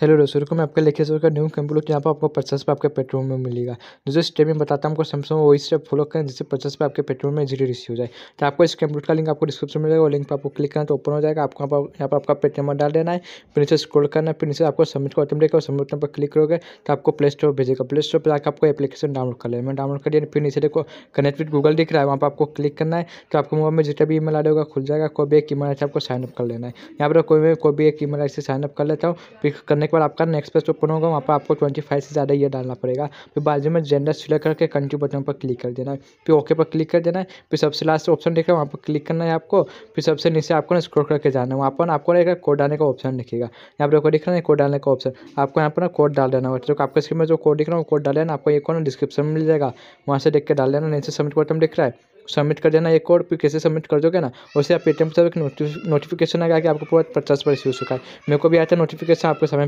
hello दोस्तों को मैं आपके लेके सर का न्यू कंप्यूटर यहाँ पर आपको पचास पे आपके पेट्रोल में मिलेगा दूसरे स्टेप में बताता हूँ आपको सैमसंग वही स्टेप फॉलो करें जिससे पचास पे आपके पेट्रोल में जीरो रिसीव हो जाए तो आपको इस कंप्यूटर का लिंक आपको डिस्क्रिप्शन मिलेगा वो लिंक पर आपको क्लिक करना तो ओपन हो जाएगा आपको यहाँ पर आपका पेटीएम डाल देना है फिर नीचे स्क्रोल करना है फिर नीचे आपको सबमिट को ऑटोमेटिक और सबमिट पर क्लिक करोगे तो आपको प्ले स्टोर भेजेगा प्ले स्टोर पर जाकर आपको एप्लीकेशन डाउनलोड कर लेना मैं डाउनलोड कर दिया फिर नीचे देखो कनेक्ट विद गूगल दिख रहा है वहाँ पर आपको क्लिक करना है तो आपको मोबाइल में जितना भी ई मेल होगा खुल जाएगा कोई भी एक ई मेल आपको साइनअप कर लेना है यहाँ पर कोई भी कोई भी एक ई मेल आई से साइनअप कर लेता हूँ फिर कनेक्ट एक बार आपका नेक्स्ट पेज ओपन होगा वहाँ पर आपको ट्वेंटी फाइव से ज़्यादा ये डालना पड़ेगा फिर बाजू में जेंडर सिलेक्ट करके कंट्री बटन पर क्लिक कर देना है फिर ओके पर क्लिक कर देना है फिर सबसे लास्ट ऑप्शन देखा वहाँ पर क्लिक करना है आपको फिर सबसे नीचे आपको ना स्क्रोल करके जाना है वहाँ पर आपको ना एक कोड डालने का ऑप्शन दिखेगा यहाँ पर आपको दिख रहा है कोड डालने का ऑप्शन आपको यहाँ पर ना कोड डाल देना होता है तो आपके स्क्रीन में जो कोड दिख रहा है वो कोड डाल देना आपको एक कोड डिस्क्रिप्शन में मिल जाएगा वहाँ से देख के डाल देना नीचे सबमिट बटन दिख रहा है सबमिट कर देना एक कोड फिर कैसे सबमिट कर दोगे ना वैसे आप पेटीएम से एक नोटिफिकेशन गया कि आपको पूरा पचास बार हो चुका है मेरे को भी आया था नोटिफिकेशन आपको समय